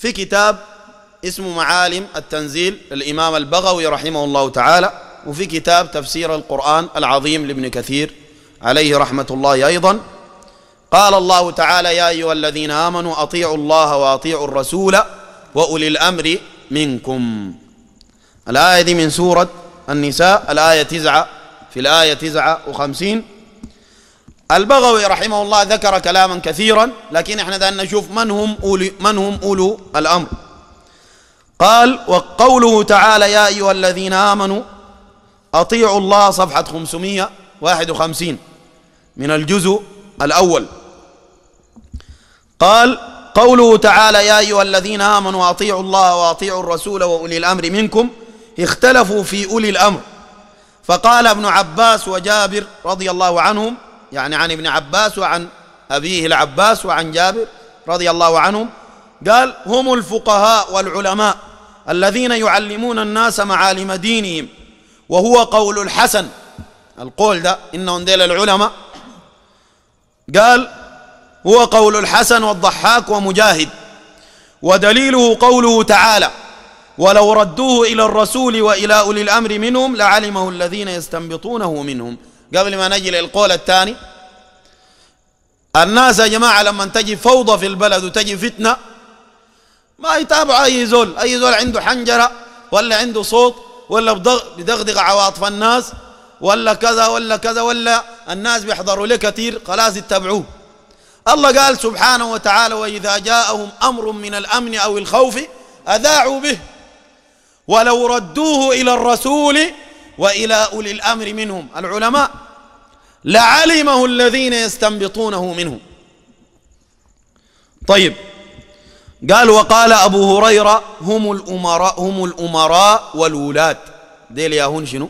في كتاب اسمه معالم التنزيل للإمام البغوي رحمه الله تعالى وفي كتاب تفسير القرآن العظيم لابن كثير عليه رحمة الله أيضا قال الله تعالى يا أيها الذين آمنوا أطيعوا الله وأطيعوا الرسول وأولي الأمر منكم الآية دي من سورة النساء الآية تسعة في الآية تزعى وخمسين البغوي رحمه الله ذكر كلاما كثيرا لكن احنا دعنا نشوف من هم أولي من هم أولو الأمر قال وقوله تعالى يا أيها الذين آمنوا أطيعوا الله صفحة 551 من الجزء الأول قال قوله تعالى يا أيها الذين آمنوا أطيعوا الله وأطيعوا الرسول وأولي الأمر منكم اختلفوا في أولي الأمر فقال ابن عباس وجابر رضي الله عنهم يعني عن ابن عباس وعن أبيه العباس وعن جابر رضي الله عنهم قال هم الفقهاء والعلماء الذين يعلمون الناس معالم دينهم وهو قول الحسن القول ده إنهم ديل العلماء قال هو قول الحسن والضحاك ومجاهد ودليله قوله تعالى ولو ردوه إلى الرسول وإلى أولي الأمر منهم لعلمه الذين يستنبطونه منهم قبل ما نجي للقول الثاني الناس يا جماعة لما تجي فوضى في البلد وتجي فتنة ما يتابع أي زول أي زول عنده حنجرة ولا عنده صوت ولا بدغدغ عواطف الناس ولا كذا ولا كذا ولا الناس بيحضروا له كثير خلاص يتبعوه الله قال سبحانه وتعالى وإذا جاءهم أمر من الأمن أو الخوف أذاعوا به ولو ردوه إلى الرسول وإلى أولي الأمر منهم العلماء لعلمه الذين يستنبطونه منه طيب قال وقال أبو هريرة هم الأمراء هم الأمراء والولاة ديل ياهون شنو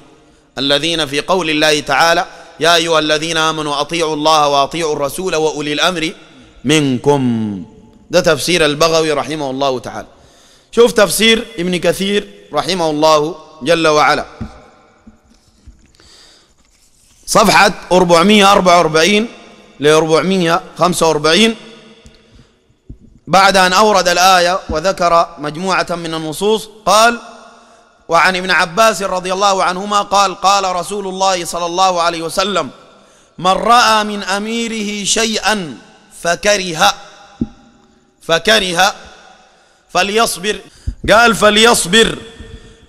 الذين في قول الله تعالى يا أيها الذين آمنوا أطيعوا الله وأطيعوا الرسول وأولي الأمر منكم ده تفسير البغوي رحمه الله تعالى شوف تفسير ابن كثير رحمه الله جل وعلا صفحة 444 ل 445 بعد أن أورد الآية وذكر مجموعة من النصوص قال وعن ابن عباس رضي الله عنهما قال قال رسول الله صلى الله عليه وسلم من رأى من أميره شيئا فكره فكره فليصبر قال فليصبر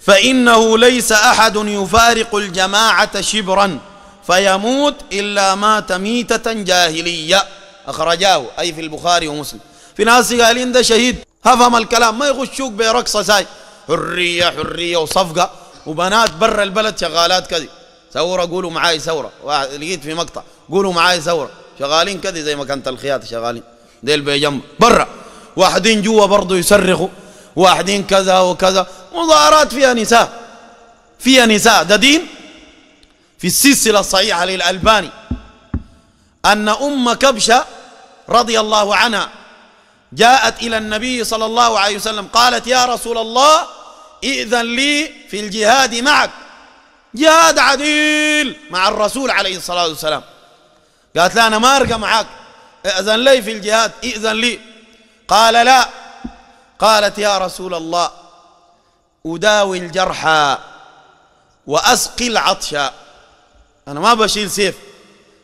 فإنه ليس أحد يفارق الجماعة شبرا فيموت إلا مات ميتة جاهلية أخرجاه أي في البخاري ومسلم في ناس قالين ده شهيد هفهم الكلام ما يخشوك برقصة ساي حرية حرية وصفقة وبنات برا البلد شغالات كذي ثورة قولوا معاي ثورة لقيت في مقطع قولوا معاي ثورة شغالين كذي زي ما كانت الخياطة شغالين ديل بيجم برا واحدين جوا برضه يصرخوا واحدين كذا وكذا مظاهرات فيها نساء فيها نساء ده دين في السلسلة الصحيحة للألباني أن أم كبشة رضي الله عنها جاءت إلى النبي صلى الله عليه وسلم قالت يا رسول الله إذن لي في الجهاد معك جهاد عديل مع الرسول عليه الصلاة والسلام قالت لا أنا ما أرقى معك إذن لي في الجهاد إذن لي قال لا قالت يا رسول الله أداوي الجرحى وأسقي العطشى أنا ما بشيل سيف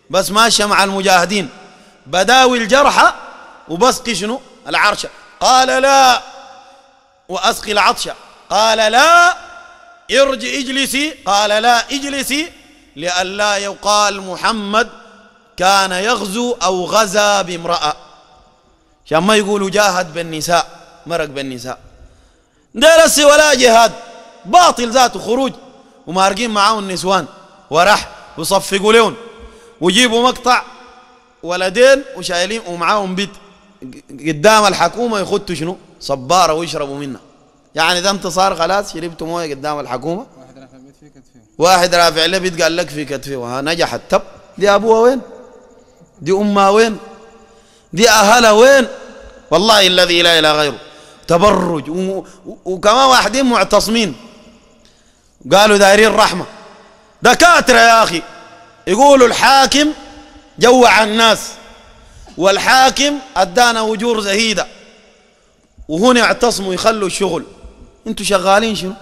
بس ماشية مع المجاهدين بداوي الجرحى وبسقي شنو العرش قال لا وأسقي العطش قال لا ارجع اجلسي قال لا اجلسي لئلا يقال محمد كان يغزو أو غزا بامرأة عشان ما يقولوا جاهد بالنساء مرق بالنساء درس ولا جهاد باطل ذاته خروج ومارقين معاه النسوان ورح ويصفقوا لهم ويجيبوا مقطع ولدين وشايلين ومعاهم بيت قدام الحكومة يخدوا شنو صبارة ويشربوا منها يعني ده انتصار خلاص شربتوا موية قدام الحكومة واحد رافع في كتفه واحد رافع له بيت قال لك في كتفه نجحت تب دي أبوها وين دي أمها وين دي أهلها وين والله الذي لا إله غيره تبرج وكمان واحدين معتصمين قالوا دايرين رحمه دكاترة يا أخي يقولوا الحاكم جوع الناس والحاكم أدانا وجور زهيدة وهنا اعتصموا يخلوا الشغل انتوا شغالين شنو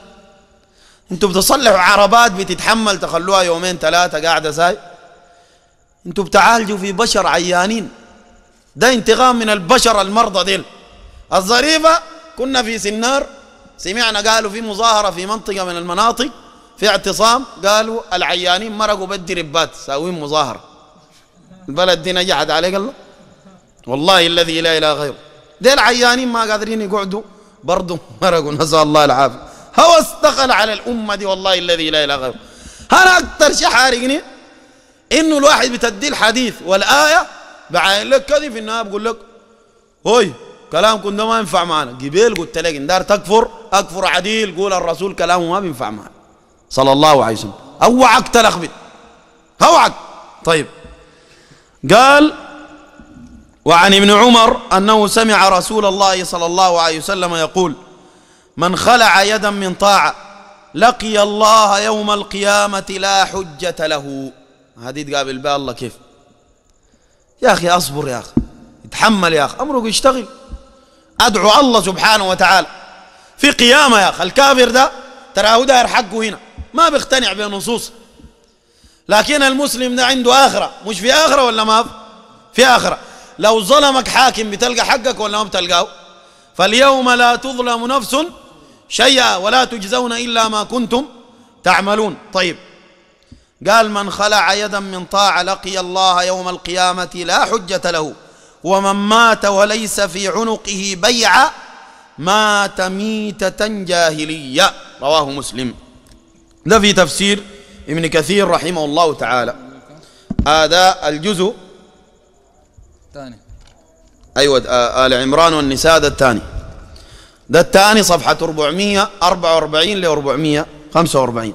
انتوا بتصلحوا عربات بتتحمل تخلوها يومين ثلاثة قاعدة ساي انتوا بتعالجوا في بشر عيانين ده انتقام من البشر المرضى ديل الظريفة كنا في سنار سمعنا قالوا في مظاهرة في منطقة من المناطق في اعتصام قالوا العيانين مرقوا بدي ربات ساوين مظاهرة البلد دي نجحت عليك الله والله الذي لا إله غيره دي العيانين ما قادرين يقعدوا برضه مرقوا نسأل الله العافية هو استقل على الأمة دي والله الذي لا إله غيره أنا أكثر شيء حارقني إنه الواحد بتدي الحديث والآية بعين لك كذي في النهاية بقول لك هوي كلام كنت ما ينفع معنا قبيل قلت لك إن دار تكفر أكفر عديل قول الرسول كلامه ما بينفع معنا صلى الله عليه وسلم اوعك تلخبط اوعك طيب قال وعن ابن عمر انه سمع رسول الله صلى الله عليه وسلم يقول من خلع يدا من طاعه لقي الله يوم القيامه لا حجه له هذه تقابل بها الله كيف يا اخي اصبر يا اخي اتحمل يا اخي امرك يشتغل ادعو الله سبحانه وتعالى في قيامه يا اخي الكافر ده تراه داير حقه هنا ما بيقتنع بنصوص لكن المسلم ده عنده آخرة مش في آخرة ولا ما في آخرة لو ظلمك حاكم بتلقى حقك ولا ما بتلقاه فاليوم لا تظلم نفس شيئا ولا تجزون إلا ما كنتم تعملون طيب قال من خلع يدا من طاعة لقي الله يوم القيامة لا حجة له ومن مات وليس في عنقه بيعة مات ميتة جاهلية رواه مسلم ده في تفسير ابن كثير رحمه الله تعالى هذا الجزء الثاني أيوة آه، آل عمران والنساء ده الثاني ده الثاني صفحة 444 ل 445